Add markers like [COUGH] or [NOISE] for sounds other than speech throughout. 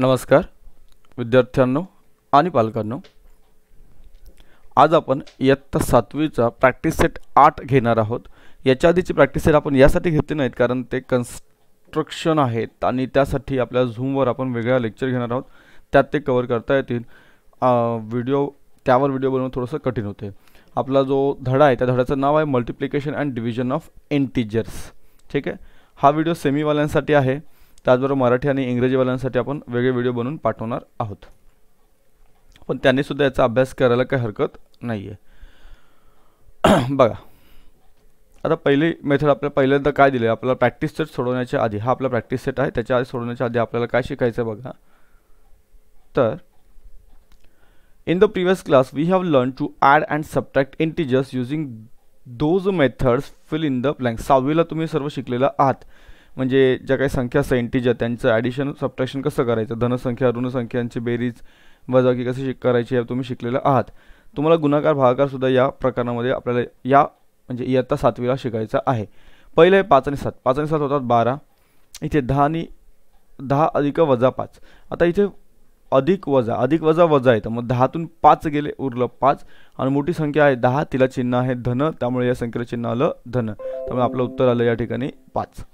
नमस्कार विद्यार्थ्यांनो आणि पालकांनो आज आपण इयत्ता सातवीचा प्रॅक्टिस सेट आठ घेणार आहोत याच्या आधीची प्रॅक्टिस सेट आपण यासाठी घेतले नाहीत कारण ते कन्स्ट्रक्शन आहेत आणि त्यासाठी आपल्या झूमवर आपण वेगळा लेक्चर घेणार आहोत त्यात ते कवर करता येतील व्हिडिओ त्यावर व्हिडिओ बनवणं थोडंसं कठीण होते आपला जो धडा आहे त्या धड्याचं नाव आहे multiplication and division of integers ठीक आहे हा व्हिडिओ सेमीवाल्यांसाठी आहे त्याचबरोबर मराठी आणि इंग्रजीवाल्यांसाठी आपण वेगळे व्हिडिओ बनवून पाठवणार आहोत पण त्यांनीसुद्धा याचा अभ्यास करायला काही हरकत नाही आहे [CLEARS THROAT] बघा आता पहिली मेथड आपल्याला पहिल्यांदा काय दिले आपल्याला प्रॅक्टिस सेट सोडवण्याच्या आधी हा आपला प्रॅक्टिस सेट आहे त्याच्या आधी सोडवण्याच्या आधी आपल्याला काय शिकायचं आहे बघा तर in the previous class we have learn to add and subtract integers using those methods fill in the blank. सहावीला तुम्ही सर्व शिकलेला आहात म्हणजे ज्या काही संख्या असतात आहेत त्यांचं ॲडिशन सबट्रॅक्शन कसं करायचं धनसंख्या ऋणसंख्यांची बेरीज वजाकी कशी शिक करायची तुम्ही शिकलेलं आहात तुम्हाला गुणाकार भागाकारसुद्धा या प्रकारामध्ये आपल्याला या म्हणजे इयत्ता सातवीला शिकायचं आहे पहिलं आहे पाच आणि सात पाच आणि सात होतात बारा इथे दहा आणि दहा अधिक वजा पाच आता इथे अधिक वजा अधिक वजा वजा येतं मग दहातून पाच गेले उरलं पाच आणि मोठी संख्या आहे दहा तिला चिन्ह आहे धन त्यामुळे या संख्येला चिन्ह आलं धन त्यामुळे आपलं उत्तर आलं या ठिकाणी पाच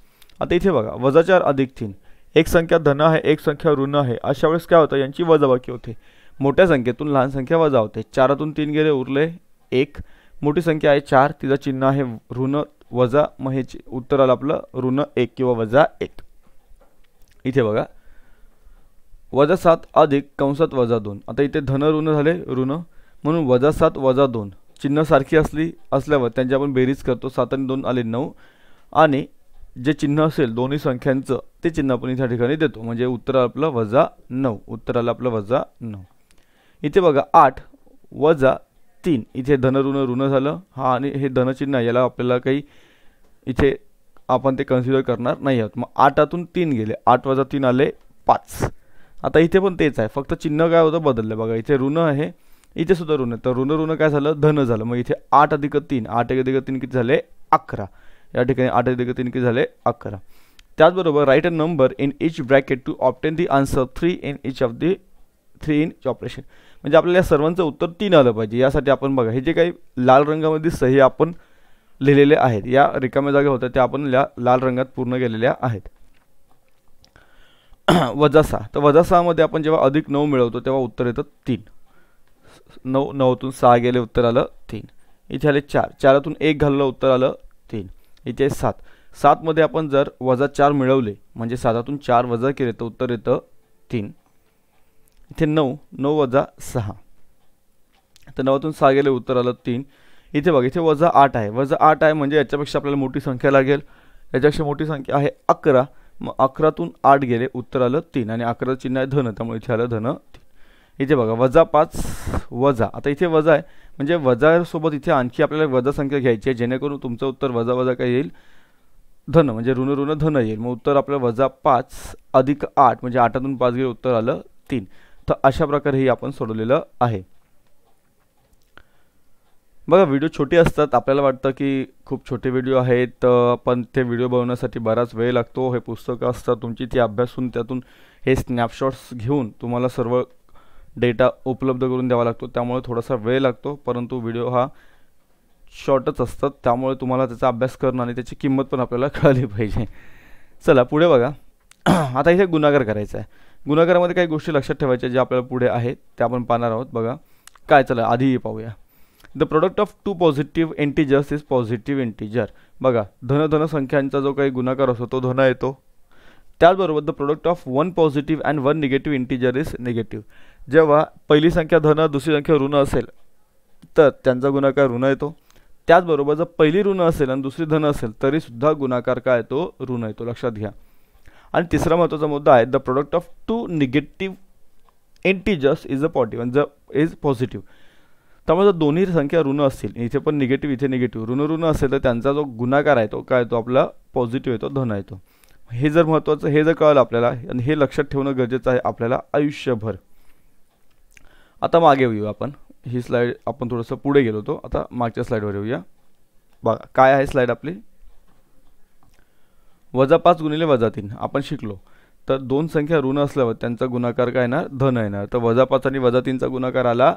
आता इथे बघा वजा चार अधिक तीन एक संख्या धन आहे एक संख्या ऋण आहे अशा वेळेस काय होतं यांची वजाबाकी होते मोठ्या संख्येतून लहान संख्या वजा होते चारातून तीन गेले उरले एक मोठी संख्या आहे चार तिचं चिन्ह आहे ऋण वजा मग हे उत्तर आलं आपलं ऋण एक किंवा वजा एक इथे बघा वजा सात अधिक कंसात वजा दोन आता इथे धन ऋण झाले ऋण म्हणून वजा सात वजा दोन चिन्ह सारखी असली असल्यावर त्यांची आपण बेरीज करतो सात आणि दोन आले नऊ आणि जे चिन्ह असेल दोन्ही संख्यांचं ते चिन्ह आपण इथे ठिकाणी देतो म्हणजे उत्तर आपलं वजा नऊ उत्तराला आपलं वजा नऊ इथे बघा आठ वजा तीन इथे धनऋण ऋण झालं हा आणि हे धनचिन्ह याला आपल्याला काही इथे आपण ते कन्सिडर करणार नाही आहोत मग आठातून तीन गेले आठ वजा तीन आले पाच आता इथे पण तेच आहे फक्त चिन्ह काय होतं बदललं बघा इथे ऋण आहे इथे सुद्धा ऋण तर ऋण ऋण काय झालं धन झालं मग इथे आठ अधिक तीन आठ अधिक तीन किती झाले अकरा या ठिकाणी आठ अधिक तीन किती झाले अकरा त्याचबरोबर write a number in each bracket to obtain the answer three in each of the three in operation म्हणजे आपल्याला सर्वांचं उत्तर तीन आलं पाहिजे यासाठी आपण बघा हे जे काही लाल रंगामध्ये सही आपण लिहिलेले आहेत या रिकाम्या जागा होत्या त्या आपण ला लाल रंगात पूर्ण केलेल्या आहेत [CLEARS THROAT] वजा सहा तर वजा सहामध्ये आपण जेव्हा अधिक नऊ मिळवतो तेव्हा उत्तर येतं तीन नऊ नऊतून सहा गेले उत्तर आलं तीन इथे आले चार चारातून एक घाललं उत्तर आलं तीन इथे सात सातमध्ये आपण जर वजा चार मिळवले म्हणजे सातातून चार वजा केले तर उत्तर येतं तीन इथे नऊ नऊ वजा सहा तर नवातून सहा गेले उत्तर आलं तीन इथे बघा इथे वजा आठ आहे वजा आठ आहे म्हणजे याच्यापेक्षा आपल्याला मोठी संख्या लागेल याच्यापेक्षा मोठी संख्या आहे अकरा मग अकरातून आठ गेले उत्तर आलं तीन आणि अकरा चिन्ह आहे धन त्यामुळे इथे आलं धन तीन इथे बघा वजा पाच वजा आता इथे वजा आहे म्हणजे वजासोबत इथे आणखी आपल्याला वजा संख्या घ्यायची आहे जेणेकरून तुमचं उत्तर वजा वजा काय येईल धन म्हणजे ऋण ऋण धन येईल मग उत्तर आपलं वजा पाच अधिक आठ म्हणजे आठातून पाच गेले उत्तर आलं तीन तर अशा प्रकारे हे आपण सोडवलेलं आहे बघा व्हिडिओ छोटे असतात आपल्याला वाटतं की खूप छोटे व्हिडिओ आहेत पण ते व्हिडिओ बनवण्यासाठी बराच वेळ लागतो हे पुस्तकं असतात तुमची ती अभ्यासून त्यातून हे स्नॅपशॉट्स घेऊन तुम्हाला सर्व डेटा उपलब्ध करून द्यावा लागतो त्यामुळे थोडासा वेळ लागतो परंतु व्हिडिओ हा शॉर्टच असतात त्यामुळे तुम्हाला त्याचा अभ्यास करणं आणि त्याची किंमत पण आपल्याला [LAUGHS] कळली पाहिजे चला पुढे बघा [CLEARS THROAT] आता इथे गुन्हागार करायचा आहे गुन्हागारामध्ये काही गोष्टी लक्षात ठेवायच्या ज्या आपल्याला पुढे आहेत त्या आपण पाहणार आहोत बघा काय चला आधीही पाहूया the product of two positive integers is positive integer बघा धन धन संख्यांचा जो काही गुन्हागार असतो तो धन येतो त्याचबरोबर the product of one positive and one negative integer is negative जेव्हा पहिली संख्या धन दुसरी संख्या ऋण असेल तर त्यांचा गुणाकार ऋण येतो त्याचबरोबर जर पहिली ऋण असेल आणि दुसरी धन असेल तरीसुद्धा गुणाकार काय येतो ऋण येतो लक्षात घ्या आणि तिसरा महत्त्वाचा मुद्दा आहे the product of two negative integers is a positive आणि ज इज पॉझिटिव्ह त्यामुळे जर दोन्ही संख्या ऋण असतील इथे पण निगेटिव्ह इथे निगेटिव्ह ऋण ऋण असेल तर त्यांचा जो गुणाकार आहे तो काय येतो आपला पॉझिटिव्ह येतो धन येतो हे जर महत्त्वाचं हे जर कळलं आपल्याला आणि हे लक्षात ठेवणं गरजेचं आहे आपल्याला आयुष्यभर आता मागे येऊया आपण ही स्लाईड आपण थोडंसं पुढे गेलो होतो आता मागच्या स्लाईडवर येऊया बघा काय आहे स्लाईड आपली वजा पाच गुणिले वजा तीन आपण शिकलो तर दोन संख्या ऋण असल्यावर त्यांचा गुणाकार काय येणार धन येणार तर वजा पाच आणि वजा तीनचा गुणाकार आला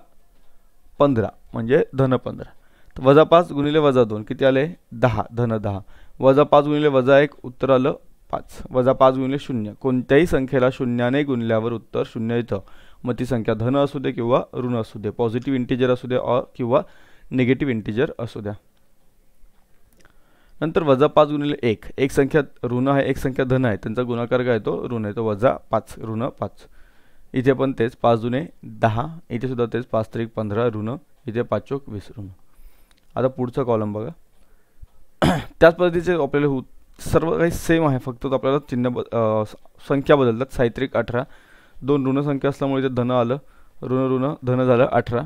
पंधरा म्हणजे धन पंधरा तर वजा पाच गुणिले वजा दोन किती आले दहा धन दहा वजा पाच गुणिले वजा एक उत्तर आलं पाच वजा पाच गुणिले शून्य कोणत्याही संख्येला शून्याने गुणल्यावर उत्तर शून्य येतं मती संख्या धन असू दे किंवा ऋण असू दे पॉझिटिव्ह इंटिजर असू दे किंवा निगेटिव्ह इंटिजर असू द्या नंतर वजा पाच गुणिले एक एक संख्या ऋण आहे एक संख्या धन आहे त्यांचा गुणाकार काय तो ऋण आहे तो वजा पाच ऋण पाच इथे पण तेच पाच जुने दहा इथे सुद्धा तेच पाच त्रिक पंधरा ऋण इथे पाच चोक वीस ऋण आता पुढचा कॉलम बघा [CLEARS THROAT] त्याच पद्धतीचे आपल्याला सर्व काही सेम आहे फक्त आपल्याला चिन्ह संख्या बदलतात सायत्रिक अठरा दोन ऋण संख्या असल्यामुळे इथे धन आलं ऋण ऋण धन झालं अठरा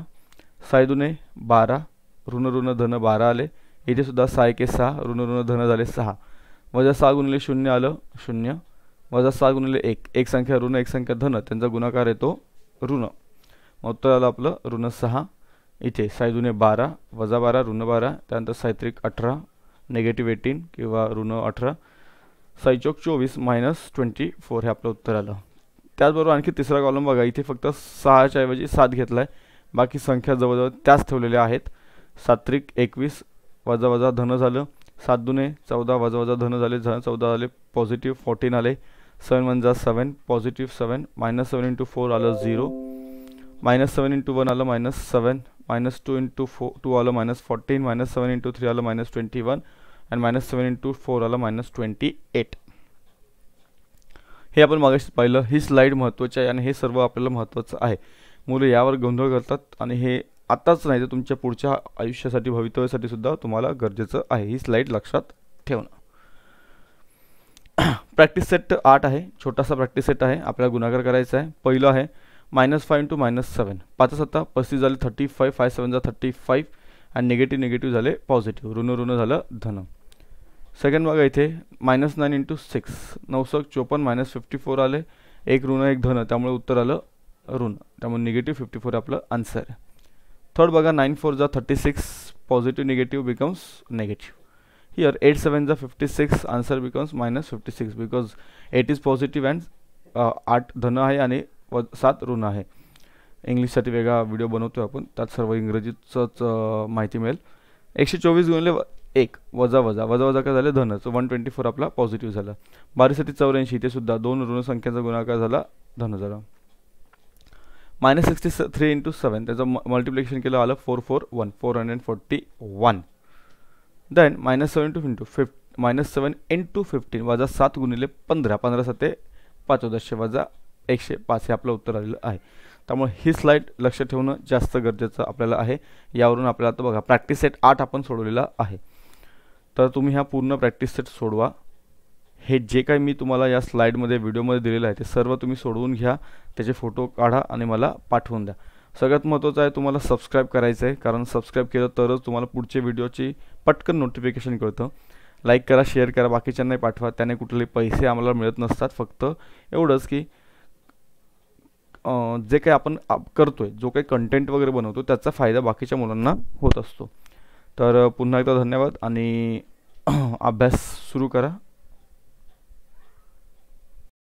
साय दुने बारा ऋण ऋण धन बारा आले इथे सुद्धा साय के सहा ऋण ऋण धन झाले सहा वजा सहा गुणिले शून्य आलं शून्य वजा सहा गुणिले एक एक संख्या ऋण एक संख्या धन त्यांचा गुणाकार येतो ऋण मग उत्तर आलं आपलं ऋण सहा इथे साय दुने बारा वजा बारा ऋण बारा त्यानंतर सायत्रिक अठरा नेगेटिव्ह एटीन किंवा ऋण अठरा साईचौक चोवीस मायनस ट्वेंटी फोर हे आपलं उत्तर आलं त्याचबरोबर आणखी तिसरा कॉलम बघा इथे फक्त सहाच्या ऐवजी सात घेतला आहे बाकी संख्या जवळजवळ त्याच ठेवलेल्या आहेत सात्रिक एकवीस वजा वजा धन झालं सात दुने चौदा वजा वजा धन झाले झ चौदा आले पॉझिटिव्ह फोर्टीन आले सेवन वन जा seven positive seven minus seven into four आलं zero minus seven into one आलं minus seven minus two into four two आलं minus fourteen minus seven into three आलं minus twenty one and minus seven into four आलं minus twenty eight हे आपण मागाशी पाहिलं ही slide महत्त्वाची आहे आणि हे सर्व आपल्याला महत्त्वाचं आहे मुलं यावर गोंधळ करतात आणि हे आत्ताच नाही तर तुमच्या पुढच्या आयुष्यासाठी भवितव्यासाठी सुद्धा तुम्हाला गरजेचं आहे ही स्लाईड लक्षात ठेवणं प्रॅक्टिस [CLEARS THROAT] सेट आठ आहे छोटासा प्रॅक्टिस सेट आहे आपल्याला गुणाकार करायचा आहे पहिलं आहे minus five into minus seven पाच सत्ता पस्तीस झाले thirty five five seven thirty five आणि निगेटिव्ह निगेटिव्ह झाले पॉझिटिव्ह ऋण ऋण झालं धन सेकंड बघा इथे मायनस नाईन इंटू सिक्स नऊसक चोपन्न मायनस फिफ्टी फोर आले एक ऋण एक धन त्यामुळे उत्तर आलं ऋण त्यामुळे निगेटिव्ह फिफ्टी फोर आपलं आन्सर आहे थर्ड बघा नाईन फोर जा thirty six positive negative becomes negative here eight seven जा fifty six answer becomes minus fifty six because eight is positive and आठ धन आहे आणि सात ऋण आहे इंग्लिशसाठी वेगळा व्हिडिओ बनवतो आपण त्यात सर्व इंग्रजीचंच माहिती मिळेल एकशे चोवीस गुणले एक वजा वजा वजा वजा काय झालं धनच वन ट्वेंटी फोर आपला पॉझिटिव्ह झाला बारासाठी चौऱ्याऐंशी इथे सुद्धा दोन ऋणसंख्यांचा गुणाकार झाला धन झाला मायनस सिक्स्टी स थ्री इंटू सेवन त्याचं मल्टिप्लिकेशन केलं आलं four four one four hundred forty one then minus seven two into fifteen minus seven two fifteen वजा सात गुणिले पंधरा पंधरा साते पाचोदशे वजा एकशे पाच हे आपलं उत्तर आलेलं आहे त्यामुळे ही स्लाईड लक्ष ठेवणं जास्त गरजेचं आपल्याला आहे यावरून आपल्याला आता बघा प्रॅक्टिस सेट आठ आपण सोडवलेला आहे तर तुम्ही ह्या पूर्ण प्रॅक्टिस सेट सोडवा हे जे काही मी तुम्हाला या स्लाईडमध्ये व्हिडिओमध्ये दिलेलं आहे ते सर्व तुम्ही सोडवून घ्या त्याचे फोटो काढा आणि मला पाठवून द्या सगळ्यात महत्त्वाचं आहे तुम्हाला सबस्क्राईब करायचं आहे कारण सबस्क्राईब केलं तरच तुम्हाला पुढचे व्हिडिओची पटकन नोटिफिकेशन कळतं लाईक करा शेअर करा बाकीच्यांनाही पाठवा त्याने कुठले पैसे आम्हाला मिळत नसतात फक्त एवढंच की जे काही आपण करतो आहे जो काही कंटेंट वगैरे बनवतो त्याचा फायदा बाकीच्या मुलांना होत असतो तर पुन्हा एकदा धन्यवाद आणि अभ्यास सुरू करा